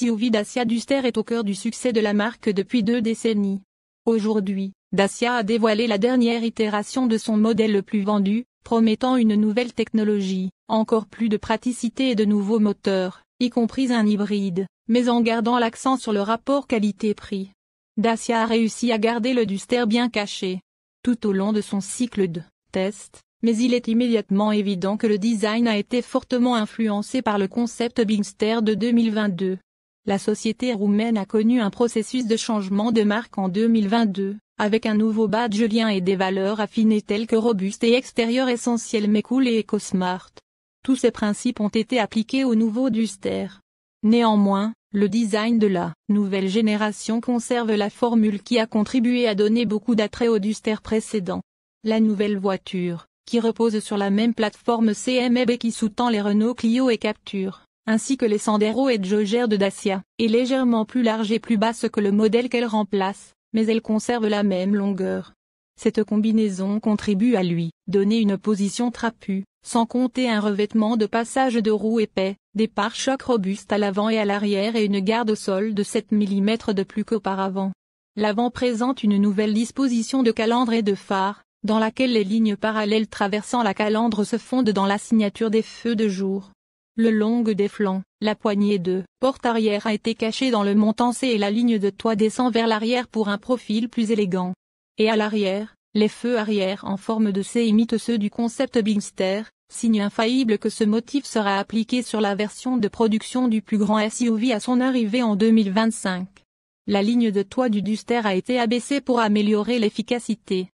Dacia Duster est au cœur du succès de la marque depuis deux décennies. Aujourd'hui, Dacia a dévoilé la dernière itération de son modèle le plus vendu, promettant une nouvelle technologie, encore plus de praticité et de nouveaux moteurs, y compris un hybride, mais en gardant l'accent sur le rapport qualité-prix. Dacia a réussi à garder le Duster bien caché. Tout au long de son cycle de tests, mais il est immédiatement évident que le design a été fortement influencé par le concept Bigster de 2022. La société roumaine a connu un processus de changement de marque en 2022, avec un nouveau badge lien et des valeurs affinées telles que robuste et extérieur essentiel mais cool et éco-smart. Tous ces principes ont été appliqués au nouveau Duster. Néanmoins, le design de la nouvelle génération conserve la formule qui a contribué à donner beaucoup d'attrait au Duster précédent. La nouvelle voiture, qui repose sur la même plateforme CMB e qui sous-tend les Renault Clio et Capture, ainsi que les Sandero et Jogger de Dacia, est légèrement plus large et plus basse que le modèle qu'elle remplace, mais elle conserve la même longueur. Cette combinaison contribue à lui donner une position trapue, sans compter un revêtement de passage de roues épais, des pare-chocs robustes à l'avant et à l'arrière et une garde au sol de 7 mm de plus qu'auparavant. L'avant présente une nouvelle disposition de calandre et de phare, dans laquelle les lignes parallèles traversant la calandre se fondent dans la signature des feux de jour. Le long des flancs, la poignée de porte arrière a été cachée dans le montant C et la ligne de toit descend vers l'arrière pour un profil plus élégant. Et à l'arrière, les feux arrière en forme de C imitent ceux du concept Bimster, signe infaillible que ce motif sera appliqué sur la version de production du plus grand SUV à son arrivée en 2025. La ligne de toit du Duster a été abaissée pour améliorer l'efficacité.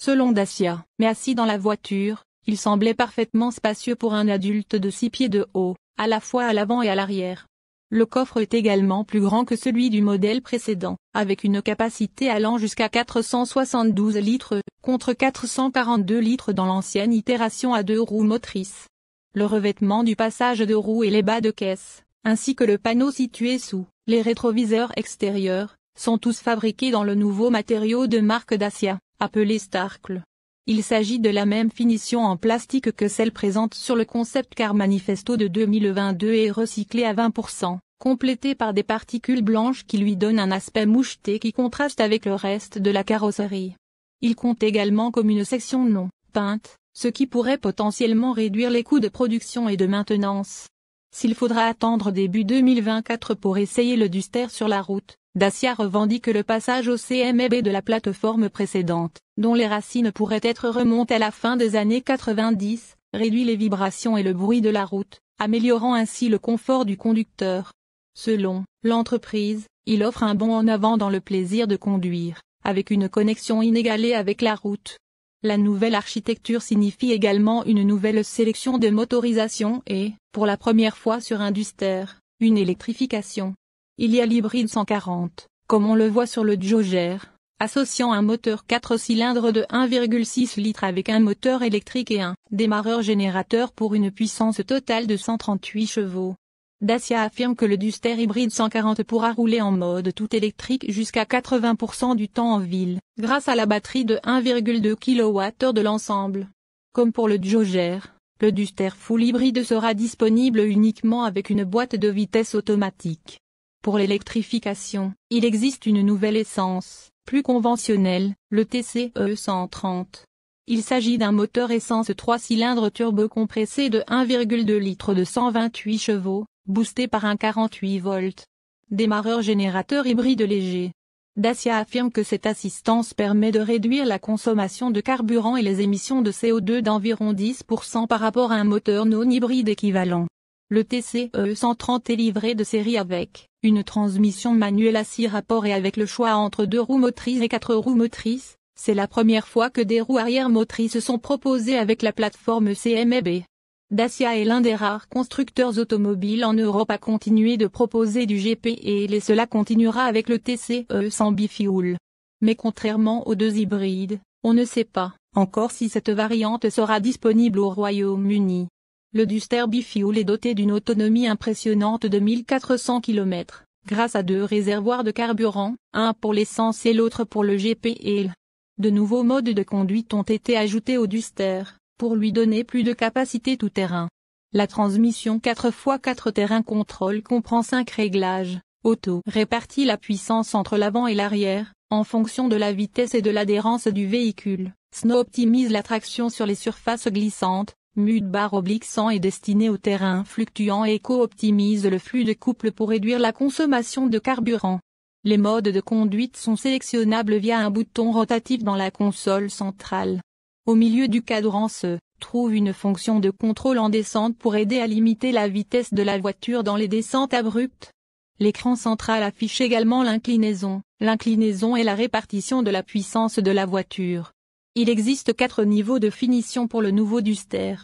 Selon Dacia, mais assis dans la voiture, il semblait parfaitement spacieux pour un adulte de 6 pieds de haut, à la fois à l'avant et à l'arrière. Le coffre est également plus grand que celui du modèle précédent, avec une capacité allant jusqu'à 472 litres, contre 442 litres dans l'ancienne itération à deux roues motrices. Le revêtement du passage de roues et les bas de caisse, ainsi que le panneau situé sous, les rétroviseurs extérieurs, sont tous fabriqués dans le nouveau matériau de marque Dacia, appelé Starkle. Il s'agit de la même finition en plastique que celle présente sur le concept car manifesto de 2022 et recyclé à 20%, complétée par des particules blanches qui lui donnent un aspect moucheté qui contraste avec le reste de la carrosserie. Il compte également comme une section non peinte, ce qui pourrait potentiellement réduire les coûts de production et de maintenance. S'il faudra attendre début 2024 pour essayer le Duster sur la route, Dacia revendique le passage au CMB e de la plateforme précédente dont les racines pourraient être remontées à la fin des années 90, réduit les vibrations et le bruit de la route, améliorant ainsi le confort du conducteur. Selon l'entreprise, il offre un bond en avant dans le plaisir de conduire, avec une connexion inégalée avec la route. La nouvelle architecture signifie également une nouvelle sélection de motorisations et, pour la première fois sur duster, une électrification. Il y a l'hybride 140, comme on le voit sur le Joger associant un moteur 4 cylindres de 1,6 litres avec un moteur électrique et un démarreur générateur pour une puissance totale de 138 chevaux. Dacia affirme que le Duster hybride 140 pourra rouler en mode tout électrique jusqu'à 80% du temps en ville, grâce à la batterie de 1,2 kWh de l'ensemble. Comme pour le Jogger, le Duster full hybride sera disponible uniquement avec une boîte de vitesse automatique. Pour l'électrification, il existe une nouvelle essence, plus conventionnel, le TCE e 130. Il s'agit d'un moteur essence 3 cylindres turbocompressé de 1,2 litres de 128 chevaux, boosté par un 48 volts. Démarreur générateur hybride léger. Dacia affirme que cette assistance permet de réduire la consommation de carburant et les émissions de CO2 d'environ 10% par rapport à un moteur non hybride équivalent. Le TCE e 130 est livré de série avec une transmission manuelle à six rapports et avec le choix entre deux roues motrices et quatre roues motrices, c'est la première fois que des roues arrière motrices sont proposées avec la plateforme CMEB. Dacia est l'un des rares constructeurs automobiles en Europe à continuer de proposer du GPL et cela continuera avec le TCE sans bifioul. Mais contrairement aux deux hybrides, on ne sait pas encore si cette variante sera disponible au Royaume-Uni. Le Duster Bifuel est doté d'une autonomie impressionnante de 1400 km, grâce à deux réservoirs de carburant, un pour l'essence et l'autre pour le GPL. De nouveaux modes de conduite ont été ajoutés au Duster, pour lui donner plus de capacité tout-terrain. La transmission 4x4 terrain contrôle comprend 5 réglages, auto répartit la puissance entre l'avant et l'arrière, en fonction de la vitesse et de l'adhérence du véhicule. Snow optimise la traction sur les surfaces glissantes, Mudbar oblique 100 est destiné au terrain fluctuant et co-optimise le flux de couple pour réduire la consommation de carburant. Les modes de conduite sont sélectionnables via un bouton rotatif dans la console centrale. Au milieu du cadran se trouve une fonction de contrôle en descente pour aider à limiter la vitesse de la voiture dans les descentes abruptes. L'écran central affiche également l'inclinaison. L'inclinaison et la répartition de la puissance de la voiture. Il existe quatre niveaux de finition pour le nouveau Duster.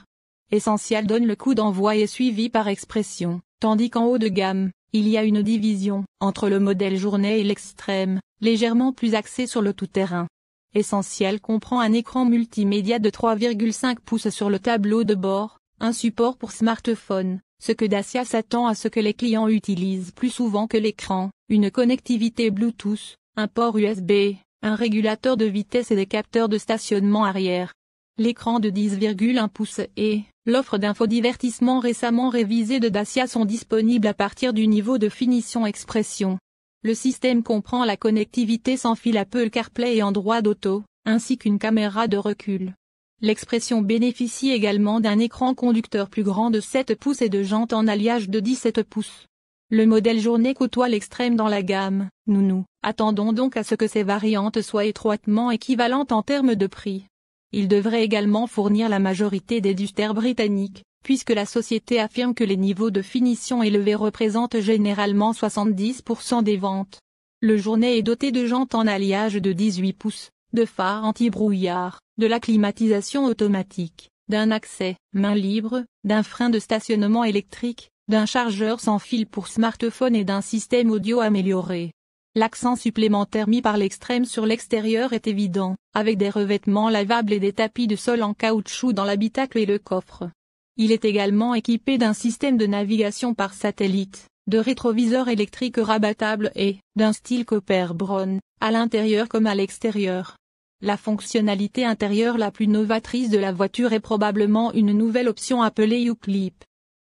Essentiel donne le coup d'envoi et suivi par expression, tandis qu'en haut de gamme, il y a une division entre le modèle journée et l'extrême, légèrement plus axé sur le tout-terrain. Essentiel comprend un écran multimédia de 3,5 pouces sur le tableau de bord, un support pour smartphone, ce que Dacia s'attend à ce que les clients utilisent plus souvent que l'écran, une connectivité Bluetooth, un port USB, un régulateur de vitesse et des capteurs de stationnement arrière. L'écran de 10,1 pouces et l'offre d'infodivertissement récemment révisée de Dacia sont disponibles à partir du niveau de finition expression. Le système comprend la connectivité sans fil Apple CarPlay et Android d'auto, ainsi qu'une caméra de recul. L'expression bénéficie également d'un écran conducteur plus grand de 7 pouces et de jantes en alliage de 17 pouces. Le modèle journée côtoie l'extrême dans la gamme. Nous nous attendons donc à ce que ces variantes soient étroitement équivalentes en termes de prix. Il devrait également fournir la majorité des dusters britanniques, puisque la société affirme que les niveaux de finition élevés représentent généralement 70% des ventes. Le journée est doté de jantes en alliage de 18 pouces, de phares anti-brouillard, de la climatisation automatique, d'un accès main libre, d'un frein de stationnement électrique, d'un chargeur sans fil pour smartphone et d'un système audio amélioré. L'accent supplémentaire mis par l'extrême sur l'extérieur est évident, avec des revêtements lavables et des tapis de sol en caoutchouc dans l'habitacle et le coffre. Il est également équipé d'un système de navigation par satellite, de rétroviseurs électriques rabattables et, d'un style Copper Brown, à l'intérieur comme à l'extérieur. La fonctionnalité intérieure la plus novatrice de la voiture est probablement une nouvelle option appelée u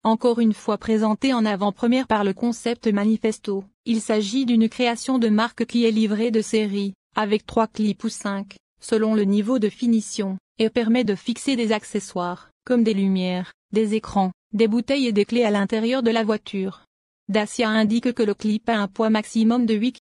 encore une fois présenté en avant-première par le concept manifesto. Il s'agit d'une création de marque qui est livrée de série, avec trois clips ou cinq, selon le niveau de finition, et permet de fixer des accessoires, comme des lumières, des écrans, des bouteilles et des clés à l'intérieur de la voiture. Dacia indique que le clip a un poids maximum de 8